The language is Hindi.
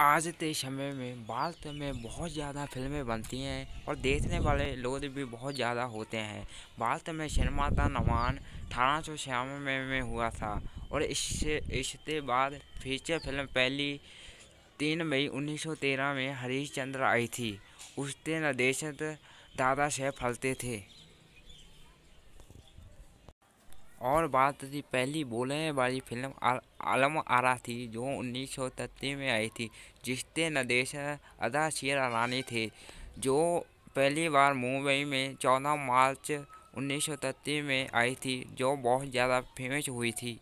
आज के समय में भारत तो में बहुत ज़्यादा फिल्में बनती हैं और देखने वाले लोग भी बहुत ज़्यादा होते हैं भारत तो में सिनेमा का नवान अठारह सौ छियानवे में, में हुआ था और इससे इसके बाद फीचर फिल्म पहली तीन मई 1913 में हरीश चंद्र आई थी उसके निर्देशक दादा साहेब फलते थे और बात थी पहली बोलने वाली फिल्म आलम आरा थी जो उन्नीस सौ में आई थी जिसके निर्देशक अदा शेर रानी थे जो पहली बार मुंबई में 14 मार्च उन्नीस में आई थी जो बहुत ज़्यादा फेमस हुई थी